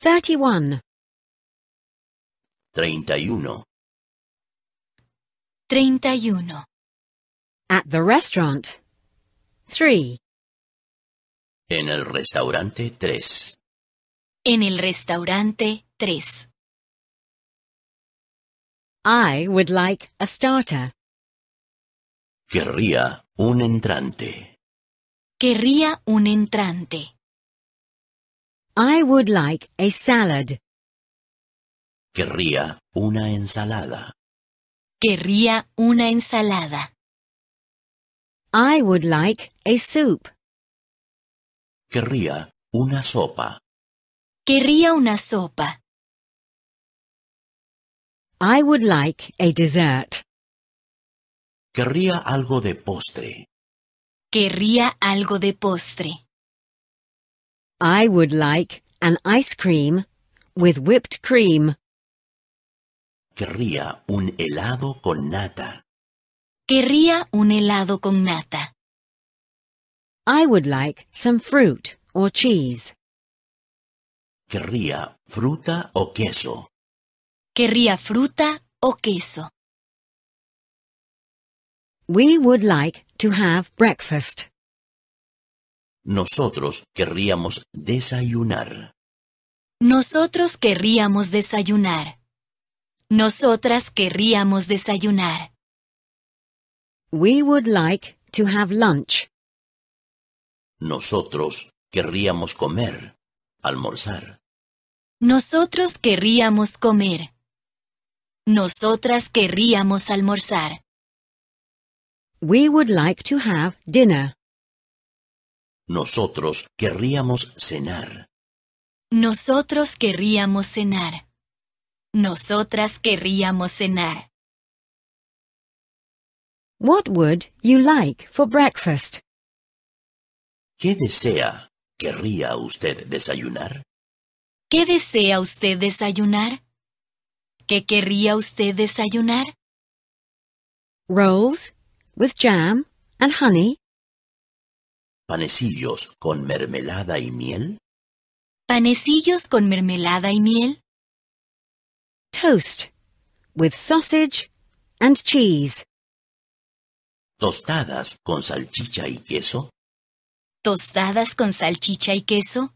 31 31 31 At the restaurant 3 En el restaurante 3 En el restaurante 3 I would like a starter. Querría un entrante. Querría un entrante. I would like a salad. Querría una ensalada. Querría una ensalada. I would like a soup. Querría una sopa. Querría una sopa. I would like a dessert. Querría algo de postre. Querría algo de postre. I would like an ice cream with whipped cream. Querría un helado con nata. Querría un helado con nata. I would like some fruit or cheese. Querría fruta o queso. Querría fruta o queso. We would like to have breakfast. Nosotros querríamos desayunar. Nosotros querríamos desayunar. Nosotras querríamos desayunar. We would like to have lunch. Nosotros querríamos comer, almorzar. Nosotros querríamos comer. Nosotras querríamos almorzar. We would like to have dinner. Nosotros querríamos cenar. Nosotros querríamos cenar. Nosotras querríamos cenar. What would you like for breakfast? ¿Qué desea? ¿Querría usted desayunar? ¿Qué desea usted desayunar? ¿Qué querría usted desayunar? Rolls with jam and honey ¿Panecillos con mermelada y miel? ¿Panecillos con mermelada y miel? Toast with sausage and cheese. ¿Tostadas con salchicha y queso? ¿Tostadas con salchicha y queso?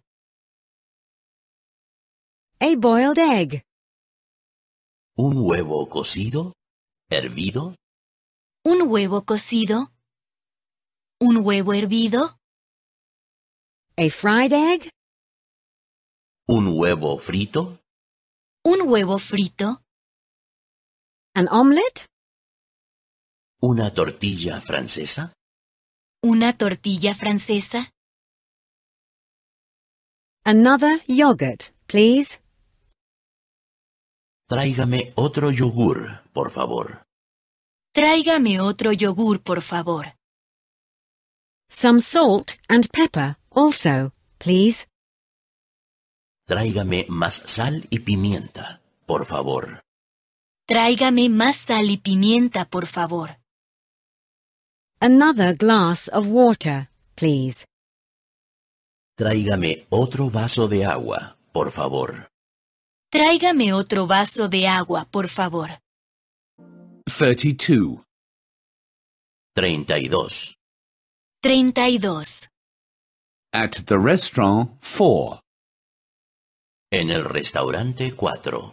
A boiled egg. ¿Un huevo cocido? ¿Hervido? ¿Un huevo cocido? ¿Un huevo hervido? A fried egg? Un huevo frito? Un huevo frito? An omelette? Una tortilla francesa? Una tortilla francesa? Another yogurt, please. Tráigame otro yogur, por favor. Tráigame otro yogur, por favor. Some salt and pepper, Also, please. Tráigame más sal y pimienta, por favor. Tráigame más sal y pimienta, por favor. Another glass of water, please. Tráigame otro vaso de agua, por favor. Tráigame otro vaso de agua, por favor. 32. 32. 32. At the restaurant, four. En el restaurante, cuatro.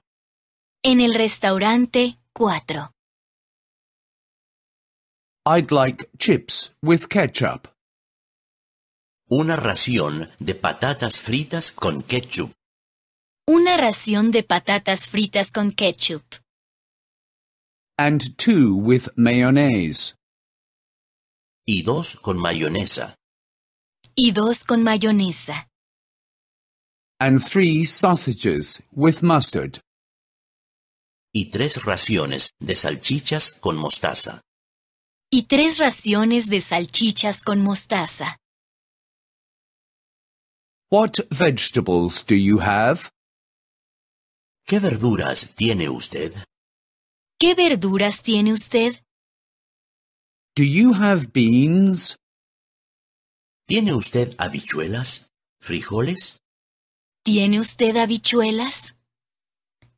En el restaurante, cuatro. I'd like chips with ketchup. Una ración de patatas fritas con ketchup. Una ración de patatas fritas con ketchup. And two with mayonnaise. Y dos con mayonesa y dos con mayonesa. And three sausages with mustard. Y tres raciones de salchichas con mostaza. Y tres raciones de salchichas con mostaza. What vegetables do you have? ¿Qué verduras tiene usted? ¿Qué verduras tiene usted? Do you have beans? ¿Tiene usted habichuelas? ¿Frijoles? ¿Tiene usted habichuelas?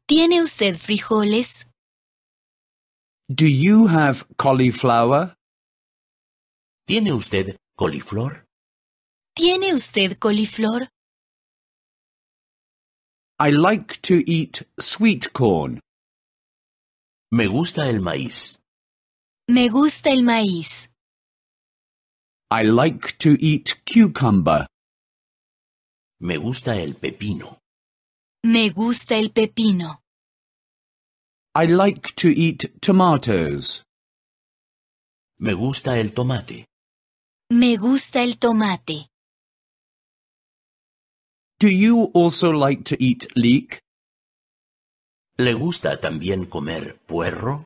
¿Tiene usted frijoles? Do you have cauliflower? ¿Tiene usted coliflor? ¿Tiene usted coliflor? I like to eat sweet corn. Me gusta el maíz. Me gusta el maíz. I like to eat cucumber. Me gusta el pepino. Me gusta el pepino. I like to eat tomatoes. Me gusta el tomate. Me gusta el tomate. Do you also like to eat leek? ¿Le gusta también comer puerro?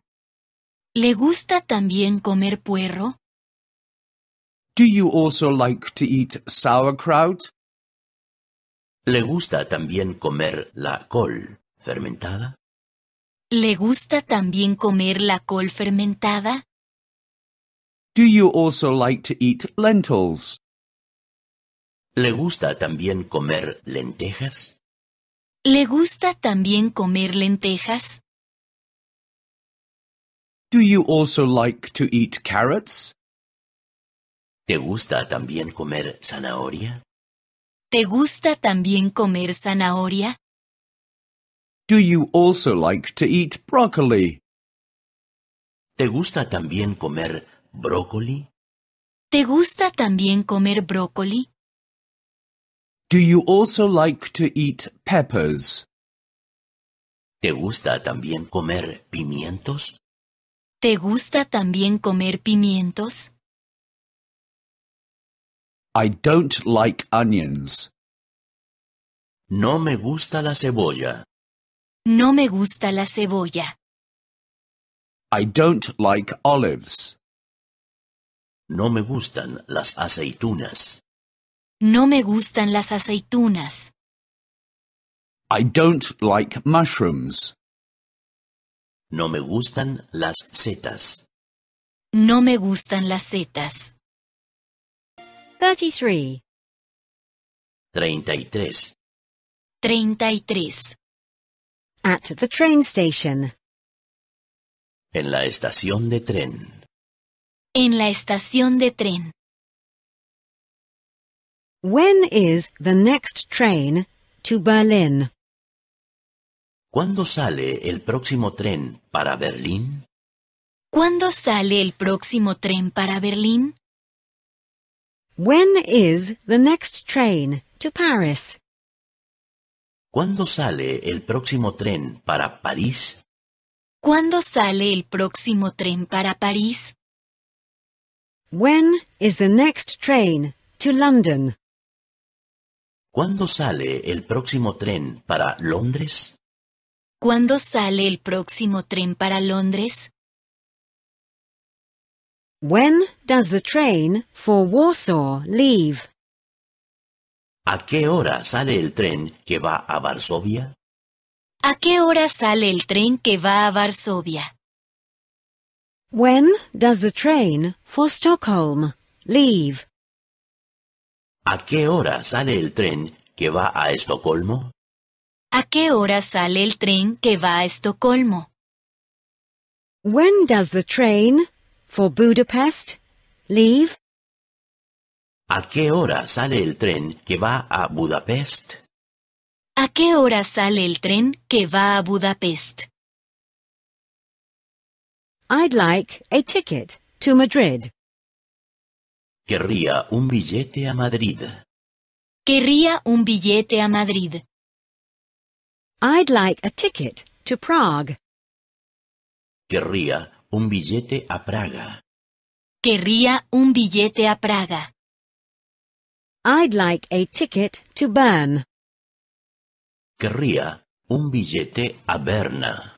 ¿Le gusta también comer puerro? Do you also like to eat sauerkraut? ¿Le gusta también comer la col fermentada? ¿Le gusta también comer la col fermentada? Do you also like to eat lentils? ¿Le gusta también comer lentejas? ¿Le gusta también comer lentejas? Do you also like to eat carrots? ¿Te gusta también comer zanahoria? ¿Te gusta también comer zanahoria? Do you also like to eat broccoli? ¿Te gusta también comer brócoli? ¿Te gusta también comer brócoli? Do you also like to eat peppers? ¿Te gusta también comer pimientos? ¿Te gusta también comer pimientos? I don't like onions. No me gusta la cebolla. No me gusta la cebolla. I don't like olives. No me gustan las aceitunas. No me gustan las aceitunas. I don't like mushrooms. No me gustan las setas. No me gustan las setas. 33 33 33 At the train station En la estación de tren En la estación de tren When is the next train to Berlin? ¿Cuándo sale el próximo tren para Berlín? ¿Cuándo sale el próximo tren para Berlín? When is the next train to Paris? ¿Cuándo sale el próximo tren para París? ¿Cuándo sale el próximo tren para París? When is the next train to London? ¿Cuándo sale el próximo tren para Londres? ¿Cuándo sale el próximo tren para Londres? When does the train for Warsaw leave? ¿A qué hora sale el tren que va a Varsovia? ¿A qué hora sale el tren que va a Varsovia? When does the train for Stockholm leave? ¿A qué hora sale el tren que va a Estocolmo? ¿A qué hora sale el tren que va a Estocolmo? When does the train Budapest? Leave? ¿A qué hora sale el tren que va a Budapest? ¿A qué hora sale el tren que va a Budapest? I'd like a ticket to Madrid. Querría un billete a Madrid. Querría un billete a Madrid. I'd like a ticket to Prague. Querría un billete a Praga. Querría un billete a Praga. I'd like a ticket to Bern. Querría un billete a Berna.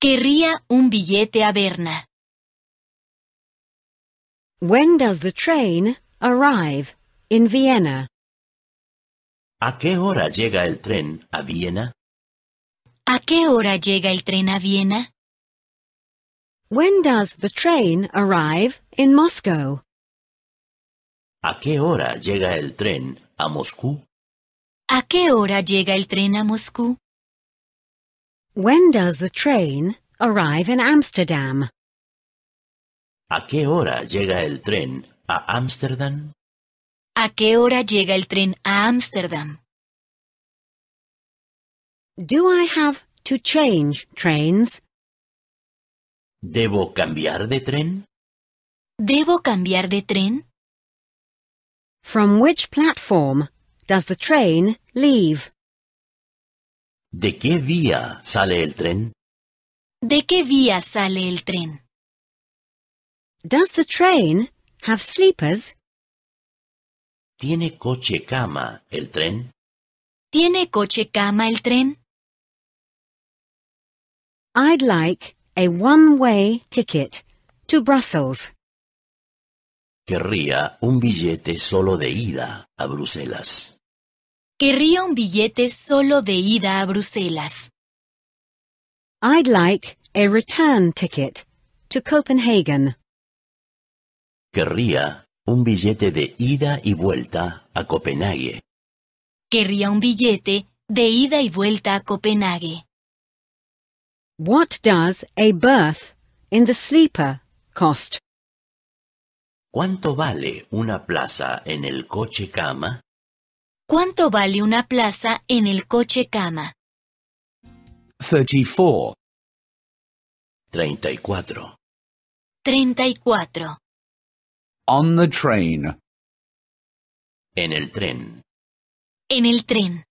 Querría un billete a Berna. When does the train arrive in Vienna? ¿A qué hora llega el tren a Viena? ¿A qué hora llega el tren a Viena? When does the train arrive in Moscow? ¿A qué hora llega el tren a Moscú? ¿A qué hora llega el tren a Moscú? When does the train arrive in Amsterdam? ¿A qué hora llega el tren a Ámsterdam? ¿A qué hora llega el tren a Ámsterdam? Do I have to change trains? ¿Debo cambiar de tren? ¿Debo cambiar de tren? From which platform does the train leave? ¿De qué vía sale el tren? ¿De qué vía sale el tren? Does the train have sleepers? ¿Tiene coche cama el tren? ¿Tiene coche cama el tren? I'd like a one-way ticket to Brussels. Querría un billete solo de ida a Bruselas. Querría un billete solo de ida a Bruselas. I'd like a return ticket to Copenhagen. Querría un billete de ida y vuelta a Copenhague. Querría un billete de ida y vuelta a Copenhague. What does a berth in the sleeper cost? ¿Cuánto vale una plaza en el coche cama? ¿Cuánto vale una plaza en el coche cama? 34 34 34 On the train En el tren En el tren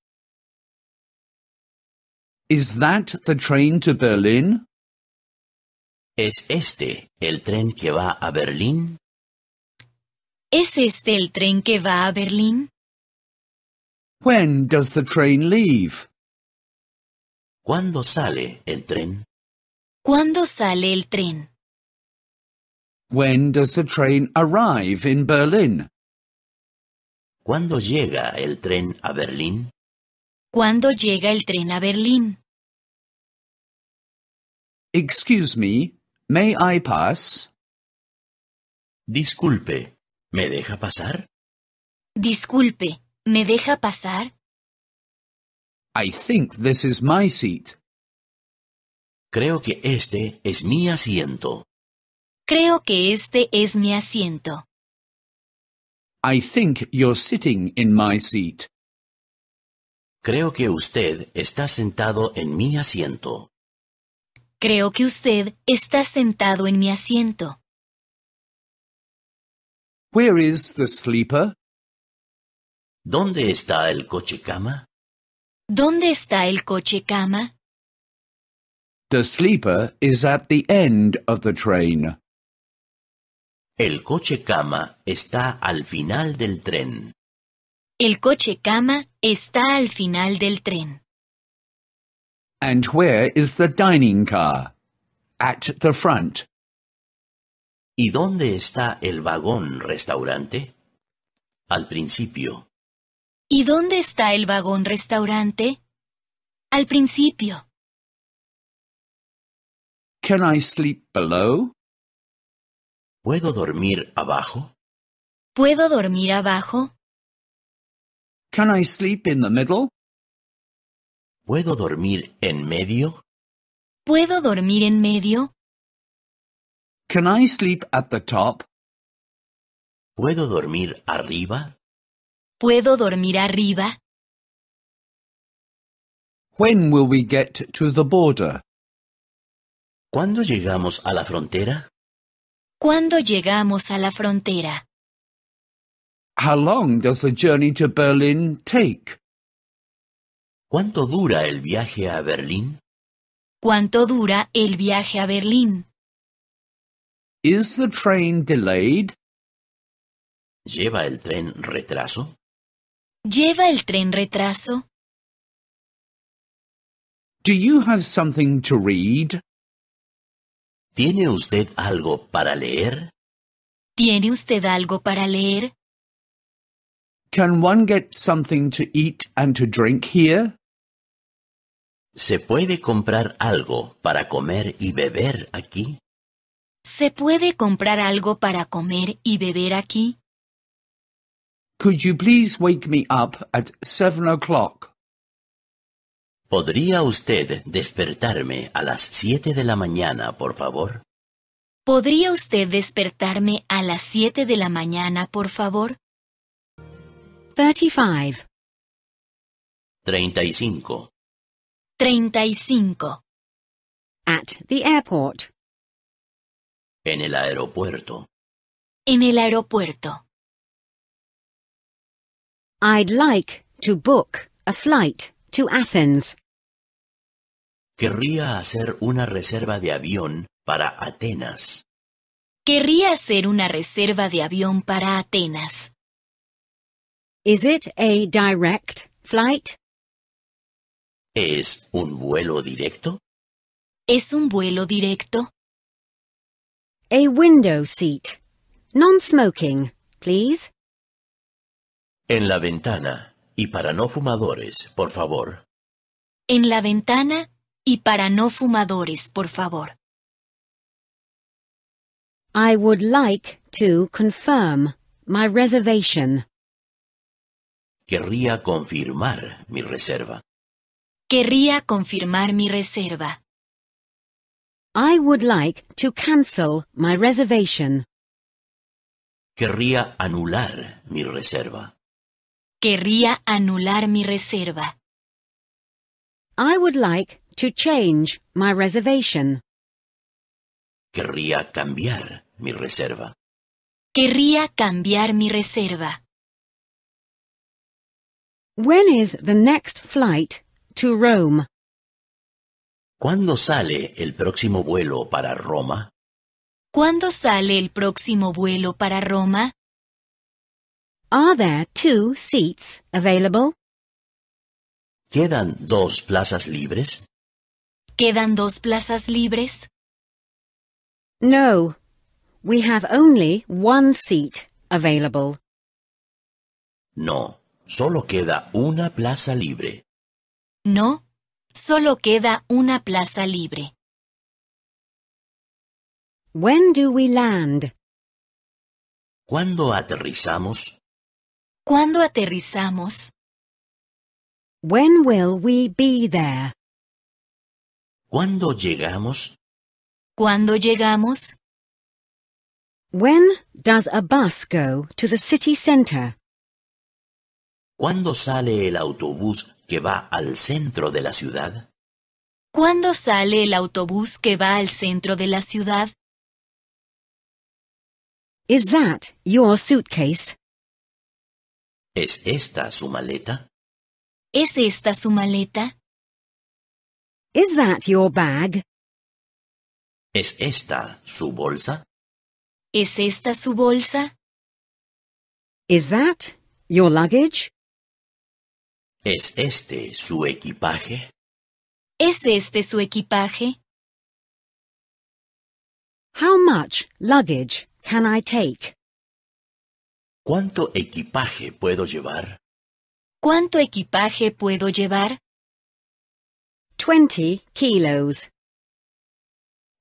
Is that the train to Berlin? ¿Es este el tren que va a Berlín? ¿Es este el tren que va a Berlín? When does the train leave? ¿Cuándo sale el tren? ¿Cuándo sale el tren? When does the train arrive in Berlin? ¿Cuándo llega el tren a Berlín? ¿Cuándo llega el tren a Berlín? Excuse me, may I pass? Disculpe, ¿me deja pasar? Disculpe, ¿me deja pasar? I think this is my seat. Creo que este es mi asiento. Creo que este es mi asiento. I think you're sitting in my seat. Creo que usted está sentado en mi asiento. Creo que usted está sentado en mi asiento. Where is the sleeper? ¿Dónde está el coche cama? ¿Dónde está el coche cama? The sleeper is at the end of the train. El coche cama está al final del tren. El coche cama está al final del tren. And where is the dining car? At the front. ¿Y dónde está el vagón restaurante? Al principio. ¿Y dónde está el vagón restaurante? Al principio. Can I sleep below? ¿Puedo dormir abajo? ¿Puedo dormir abajo? Can I sleep in the middle? ¿Puedo dormir en medio? ¿Puedo dormir en medio? Can I sleep at the top? ¿Puedo dormir arriba? ¿Puedo dormir arriba? When will we get to the border? ¿Cuándo llegamos a la frontera? ¿Cuándo llegamos a la frontera? How long does the journey to Berlin take? ¿Cuánto dura el viaje a Berlín? ¿Cuánto dura el viaje a Berlín? Is the train delayed? ¿Lleva el tren retraso? ¿Lleva el tren retraso? Do you have something to read? ¿Tiene usted algo para leer? ¿Tiene usted algo para leer? Can one get something to eat and to drink here? ¿Se puede comprar algo para comer y beber aquí? ¿Se puede comprar algo para comer y beber aquí? Could you please wake me up at seven o'clock? ¿Podría usted despertarme a las siete de la mañana, por favor? ¿Podría usted despertarme a las siete de la mañana, por favor? 35. 35. 35. At the airport. En el aeropuerto. En el aeropuerto. I'd like to book a flight to Athens. Querría hacer una reserva de avión para Atenas. Querría hacer una reserva de avión para Atenas. Is it a direct flight? ¿Es un vuelo directo? ¿Es un vuelo directo? A window seat. Non-smoking, please. En la ventana y para no fumadores, por favor. En la ventana y para no fumadores, por favor. I would like to confirm my reservation. Querría confirmar mi reserva. Querría confirmar mi reserva. I would like to cancel my reservation. Querría anular mi reserva. Querría anular mi reserva. I would like to change my reservation. Querría cambiar mi reserva. Querría cambiar mi reserva. When is the next flight to Rome. ¿Cuándo sale el próximo vuelo para Roma? ¿Cuándo sale el próximo vuelo para Roma? Are there two seats available? ¿Quedan dos plazas libres? ¿Quedan dos plazas libres? No. We have only one seat available. No, solo queda una plaza libre. No, solo queda una plaza libre. When do we land? ¿Cuándo aterrizamos? ¿Cuándo aterrizamos? When will we be there? ¿Cuándo llegamos? ¿Cuándo llegamos? When does a bus go to the city center? ¿Cuándo sale el autobús que va al centro de la ciudad? ¿Cuándo sale el autobús que va al centro de la ciudad? Is that your suitcase? ¿Es esta su maleta? ¿Es esta su maleta? Is that your bag? ¿Es esta su bolsa? ¿Es esta su bolsa? Is that your luggage? ¿Es este su equipaje? ¿Es este su equipaje? How much luggage can I take? ¿Cuánto equipaje puedo llevar? ¿Cuánto equipaje puedo llevar? 20 kilos.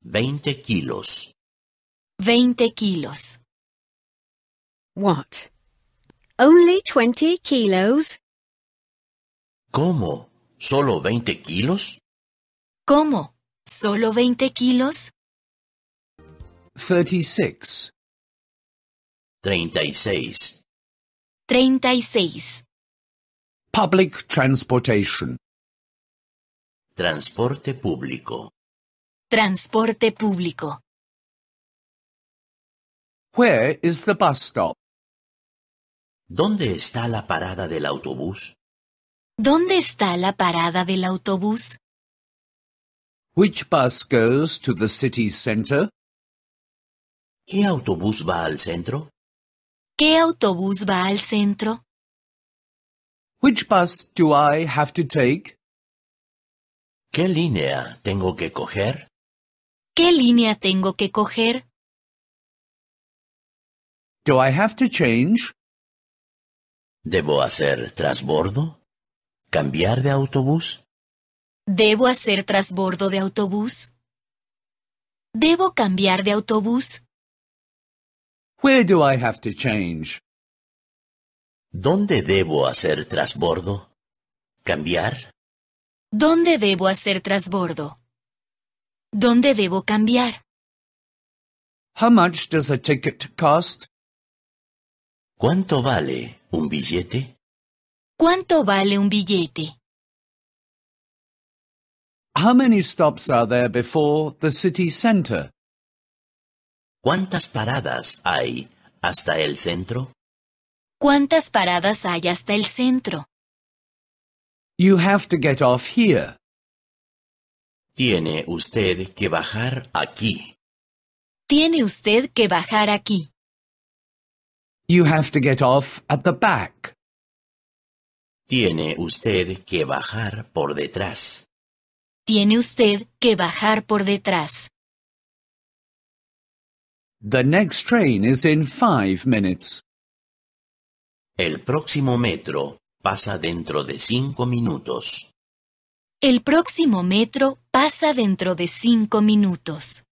20 kilos. 20 kilos. What? Only 20 kilos? ¿Cómo? ¿Solo 20 kilos? ¿Cómo? ¿Solo 20 kilos? 36. 36. 36. Public transportation. Transporte público. Transporte público. Where is the bus stop? ¿Dónde está la parada del autobús? ¿Dónde está la parada del autobús? Which bus goes to the city center? ¿Qué autobús va al centro? ¿Qué autobús va al centro? Which bus do I have to take? ¿Qué línea tengo que coger? ¿Qué línea tengo que coger? Do I have to change? ¿Debo hacer trasbordo? ¿Cambiar de autobús? ¿Debo hacer trasbordo de autobús? ¿Debo cambiar de autobús? Where do I have to change? ¿Dónde debo hacer trasbordo? ¿Cambiar? ¿Dónde debo hacer trasbordo? ¿Dónde debo cambiar? How much does a ticket cost? ¿Cuánto vale un billete? ¿Cuánto vale un billete? How many stops are there before the city center? ¿Cuántas paradas hay hasta el centro? ¿Cuántas paradas hay hasta el centro? You have to get off here. Tiene usted que bajar aquí. Tiene usted que bajar aquí. You have to get off at the back. Tiene usted que bajar por detrás. Tiene usted que bajar por detrás. The next train is in five minutes. El próximo metro pasa dentro de cinco minutos. El próximo metro pasa dentro de cinco minutos.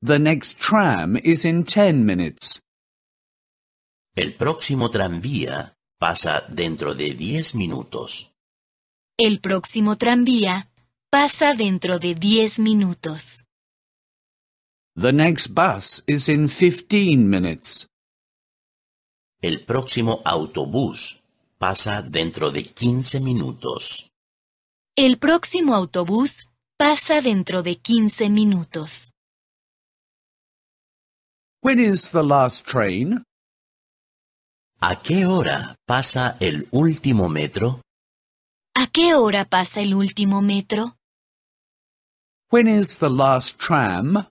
The next tram is in ten minutes. El próximo tranvía Pasa dentro de 10 minutos. El próximo tranvía pasa dentro de diez minutos. The next bus is in 15 minutes. El próximo autobús pasa dentro de 15 minutos. El próximo autobús pasa dentro de 15 minutos. When is the last train? ¿A qué hora pasa el último metro? ¿A qué hora pasa el último metro? When is the last tram?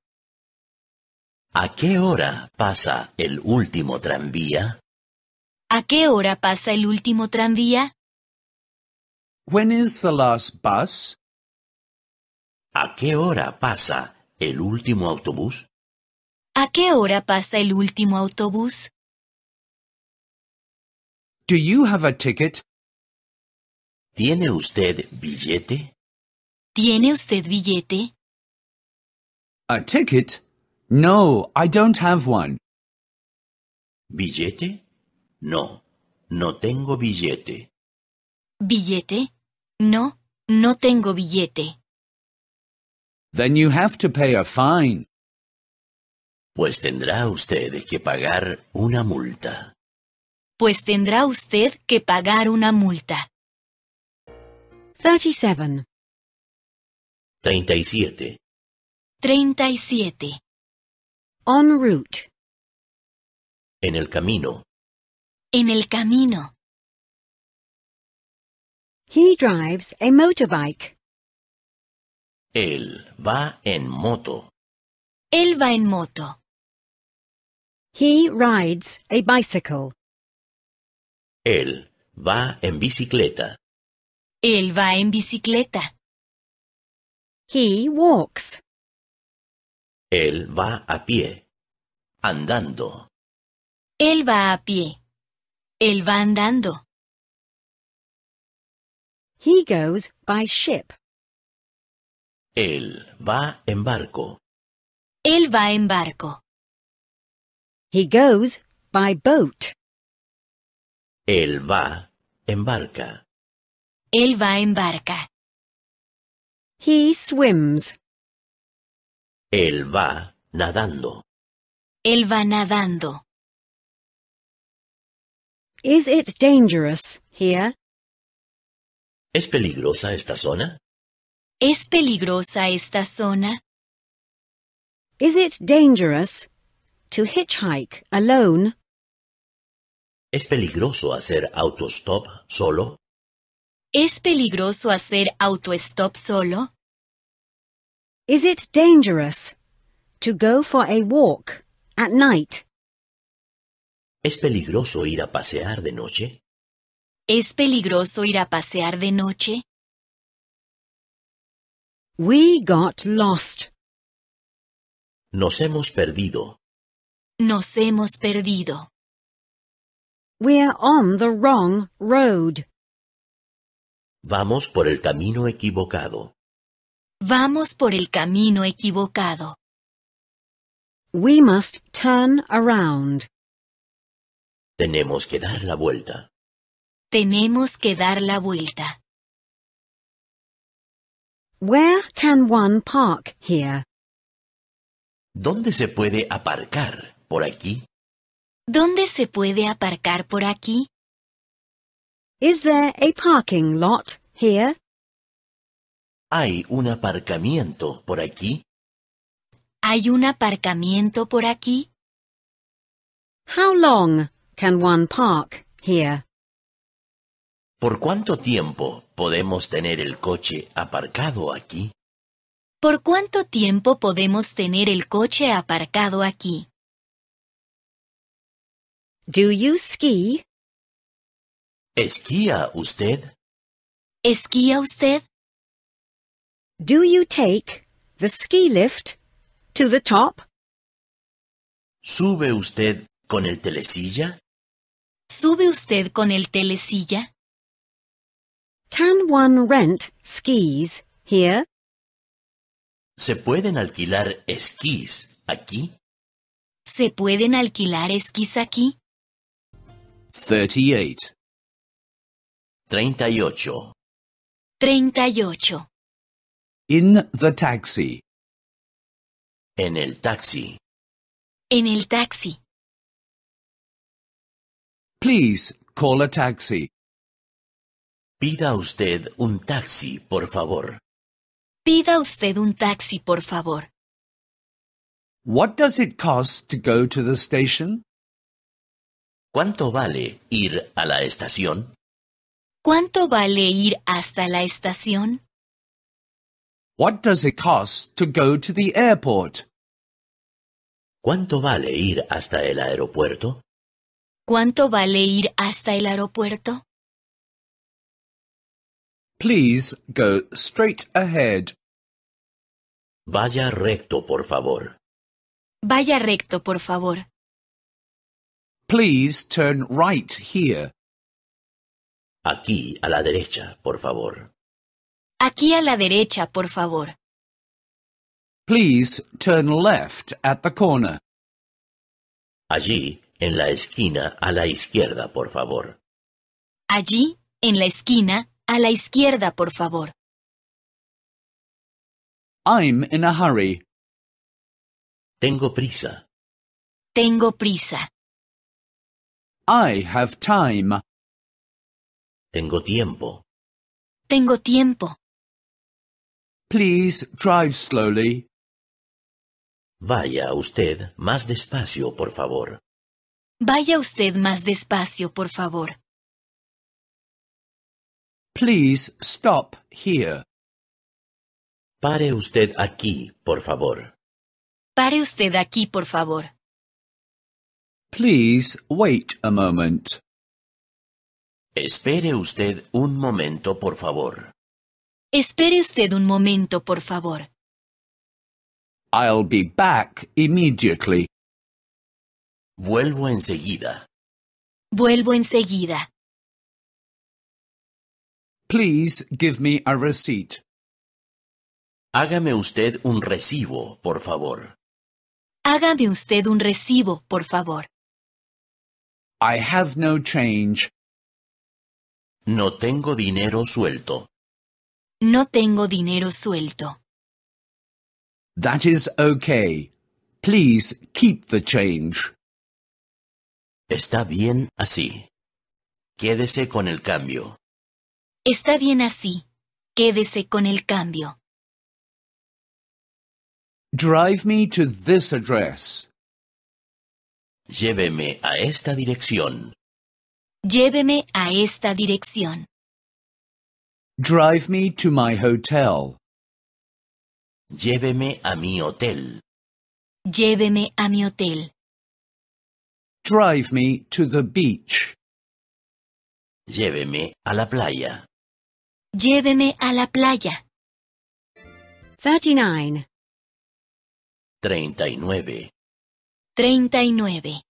¿A qué hora pasa el último tranvía? ¿A qué hora pasa el último tranvía? When is the last bus? ¿A qué hora pasa el último autobús? ¿A qué hora pasa el último autobús? Do you have a ticket? ¿Tiene usted billete? ¿Tiene usted billete? A ticket? No, I don't have one. ¿Billete? No, no tengo billete. ¿Billete? No, no tengo billete. Then you have to pay a fine. Pues tendrá usted que pagar una multa pues tendrá usted que pagar una multa. 37. 37. 37. En route. En el camino. En el camino. He drives a motorbike. Él va en moto. Él va en moto. He rides a bicycle. Él va en bicicleta. Él va en bicicleta. He walks. Él va a pie. Andando. Él va a pie. Él va andando. He goes by ship. Él va en barco. Él va en barco. He goes by boat. Él va en barca. Él va en barca. He swims. Él va nadando. Él va nadando. Is it dangerous here? ¿Es peligrosa esta zona? ¿Es peligrosa esta zona? Is it dangerous to hitchhike alone? ¿Es peligroso hacer autostop solo? ¿Es peligroso hacer autostop solo? Is it dangerous to go for a walk at night? ¿Es peligroso ir a pasear de noche? ¿Es peligroso ir a pasear de noche? We got lost. Nos hemos perdido. Nos hemos perdido. We're on the wrong road. Vamos por el camino equivocado. Vamos por el camino equivocado. We must turn around. Tenemos que dar la vuelta. Tenemos que dar la vuelta. Where can one park here? ¿Dónde se puede aparcar por aquí? ¿Dónde se puede aparcar por aquí? there a parking lot here? ¿Hay un aparcamiento por aquí? ¿Hay un aparcamiento por aquí? How long can one park here? ¿Por cuánto tiempo podemos tener el coche aparcado aquí? ¿Por cuánto tiempo podemos tener el coche aparcado aquí? Do you ski? ¿Esquía usted? ¿Esquía usted? Do you take the ski lift to the top? ¿Sube usted con el telesilla? ¿Sube usted con el telesilla? Can one rent skis here? ¿Se pueden alquilar esquís aquí? ¿Se pueden alquilar esquís aquí? 38 38 38 In the taxi En el taxi En el taxi Please call a taxi Pida usted un taxi, por favor. Pida usted un taxi, por favor. What does it cost to go to the station? ¿Cuánto vale ir a la estación? ¿Cuánto vale ir hasta la estación? What does it cost to go to the airport? ¿Cuánto vale ir hasta el aeropuerto? ¿Cuánto vale ir hasta el aeropuerto? Please go straight ahead. Vaya recto, por favor. Vaya recto, por favor. Please turn right here. Aquí a la derecha, por favor. Aquí a la derecha, por favor. Please turn left at the corner. Allí, en la esquina, a la izquierda, por favor. Allí, en la esquina, a la izquierda, por favor. I'm in a hurry. Tengo prisa. Tengo prisa. I have time. Tengo tiempo. Tengo tiempo. Please drive slowly. Vaya usted más despacio, por favor. Vaya usted más despacio, por favor. Please stop here. Pare usted aquí, por favor. Pare usted aquí, por favor. Please wait a moment. Espere usted un momento, por favor. Espere usted un momento, por favor. I'll be back immediately. Vuelvo enseguida. Vuelvo enseguida. Please give me a receipt. Hágame usted un recibo, por favor. Hágame usted un recibo, por favor. I have no change. No tengo dinero suelto. No tengo dinero suelto. That is okay. Please keep the change. Está bien así. Quédese con el cambio. Está bien así. Quédese con el cambio. Drive me to this address. Lléveme a esta dirección. Lléveme a esta dirección. Drive me to my hotel. Lléveme a mi hotel. Lléveme a mi hotel. Drive me to the beach. Lléveme a la playa. Lléveme a la playa. 39. 39. 39.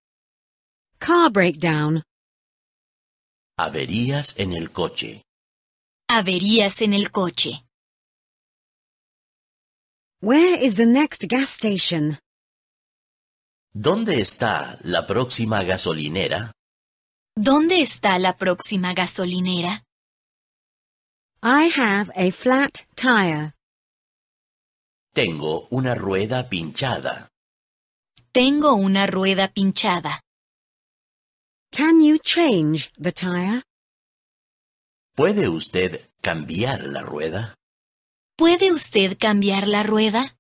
Car breakdown. Averías en el coche. Averías en el coche. Where is the next gas station? ¿Dónde está la próxima gasolinera? ¿Dónde está la próxima gasolinera? I have a flat tire. Tengo una rueda pinchada. Tengo una rueda pinchada. Can you change the tire? ¿Puede usted cambiar la rueda? ¿Puede usted cambiar la rueda?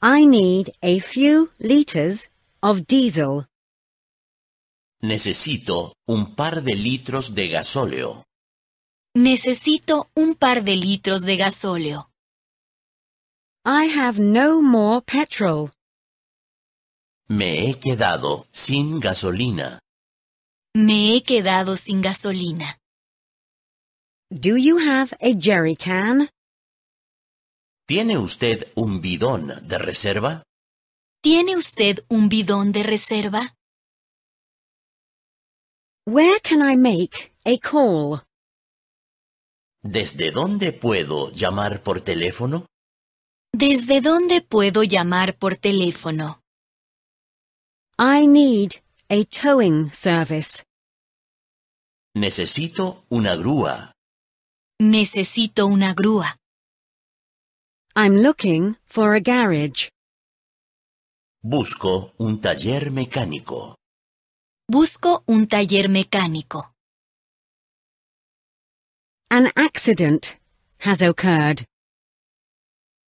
I need a few liters of diesel. Necesito un par de litros de gasóleo. Necesito un par de litros de gasóleo. I have no more petrol. Me he quedado sin gasolina. Me he quedado sin gasolina. Do you have a jerry can? ¿Tiene usted un bidón de reserva? ¿Tiene usted un bidón de reserva? Where can I make a call? ¿Desde dónde puedo llamar por teléfono? ¿Desde dónde puedo llamar por teléfono? I need a towing service. Necesito una grúa. Necesito una grúa. I'm looking for a garage. Busco un taller mecánico. Busco un taller mecánico. An accident has occurred.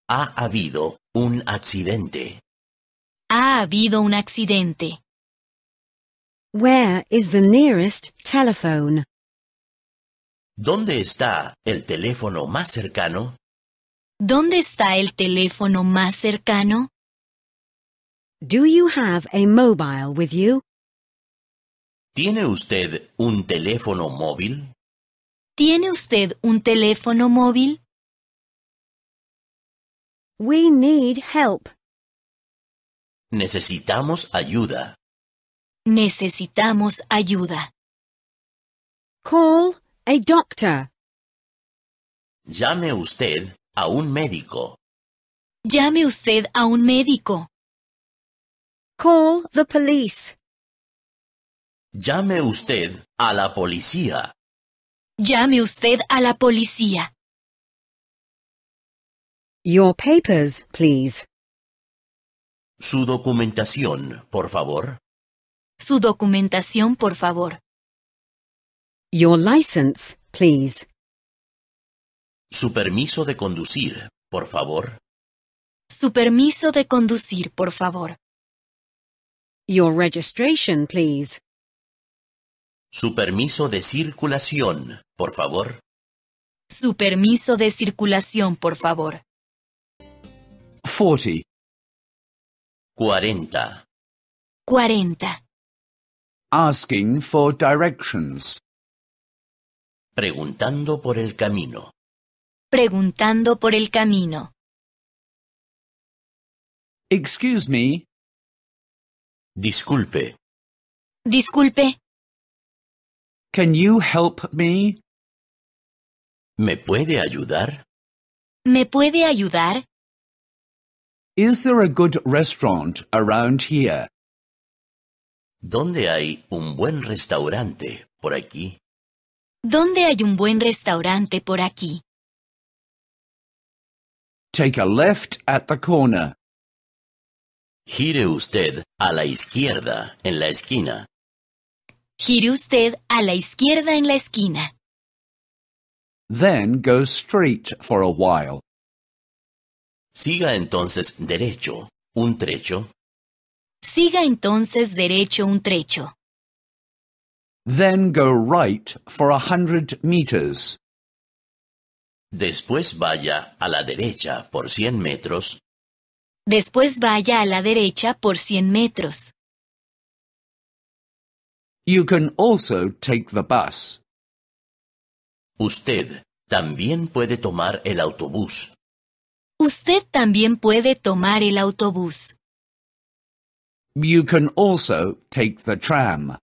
Ha habido un accidente. Ha habido un accidente. Where is the nearest telephone? ¿Dónde está el teléfono más cercano? ¿Dónde está el teléfono más cercano? Do you have a mobile with you? ¿Tiene usted un teléfono móvil? ¿Tiene usted un teléfono móvil? We need help. Necesitamos ayuda. Necesitamos ayuda. Call a doctor. Llame usted a un médico. Llame usted a un médico. Call the police. Llame usted a la policía. Llame usted a la policía. Your papers, please. Su documentación, por favor. Su documentación, por favor. Your license, please. Su permiso de conducir, por favor. Su permiso de conducir, por favor. Your registration, please. Su permiso de circulación, por favor. Su permiso de circulación, por favor. 40. 40. Asking for directions. Preguntando por el camino. Preguntando por el camino. Excuse me. Disculpe. Disculpe. Can you help me? ¿Me puede ayudar? ¿Me puede ayudar? Is there a good restaurant around here? ¿Dónde hay un buen restaurante por aquí? ¿Dónde hay un buen restaurante por aquí? Take a left at the corner. Gire usted a la izquierda en la esquina. Gire usted a la izquierda en la esquina. Then go straight for a while. Siga entonces derecho un trecho. Siga entonces derecho un trecho. Then go right for a hundred meters. Después vaya a la derecha por cien metros. Después vaya a la derecha por cien metros. You can also take the bus. Usted también puede tomar el autobús. Usted también puede tomar el autobús. You can also take the tram.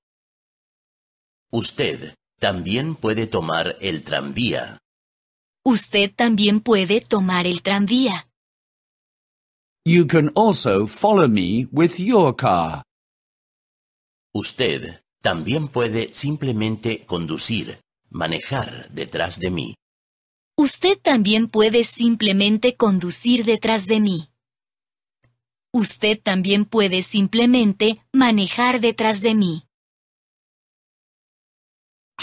Usted también puede tomar el tranvía. Usted también puede tomar el tranvía. You can also follow me with your car. Usted también puede simplemente conducir, manejar detrás de mí. Usted también puede simplemente conducir detrás de mí. Usted también puede simplemente manejar detrás de mí.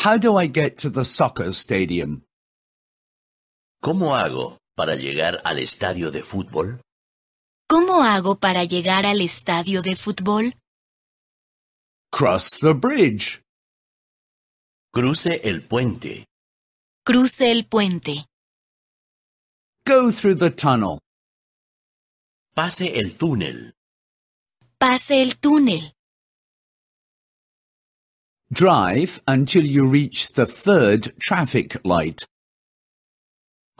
How do I get to the soccer stadium? ¿Cómo hago para llegar al estadio de fútbol? ¿Cómo hago para llegar al estadio de fútbol? Cross the bridge. Cruce el puente. Cruce el puente. Go through the tunnel. Pase el túnel. Pase el túnel. Drive until you reach the third traffic light.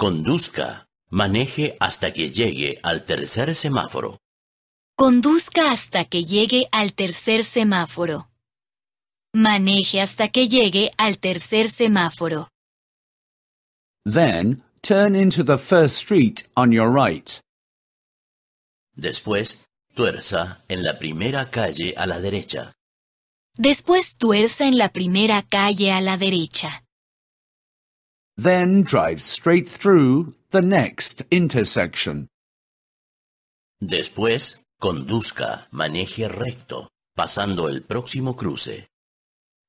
Conduzca, maneje hasta que llegue al tercer semáforo. Conduzca hasta que llegue al tercer semáforo. Maneje hasta que llegue al tercer semáforo. Then, Turn into the first street on your right. Después, tuerza en la primera calle a la derecha. Después tuerza en la primera calle a la derecha. Then drive straight through the next intersection. Después, conduzca, maneje recto, pasando el próximo cruce.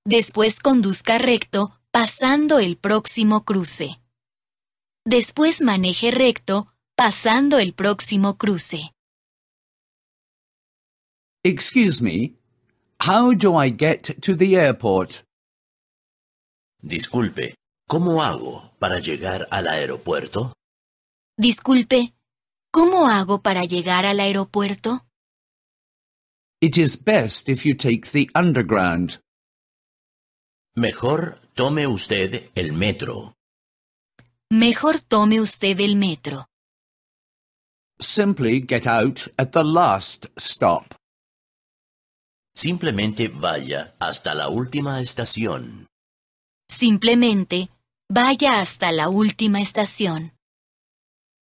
Después conduzca recto, pasando el próximo cruce. Después maneje recto, pasando el próximo cruce. Excuse me, how do I get to the airport? Disculpe, ¿cómo hago para llegar al aeropuerto? Disculpe, ¿cómo hago para llegar al aeropuerto? It is best if you take the underground. Mejor tome usted el metro. Mejor tome usted el metro. Simply get out at the last stop. Simplemente vaya hasta la última estación. Simplemente vaya hasta la última estación.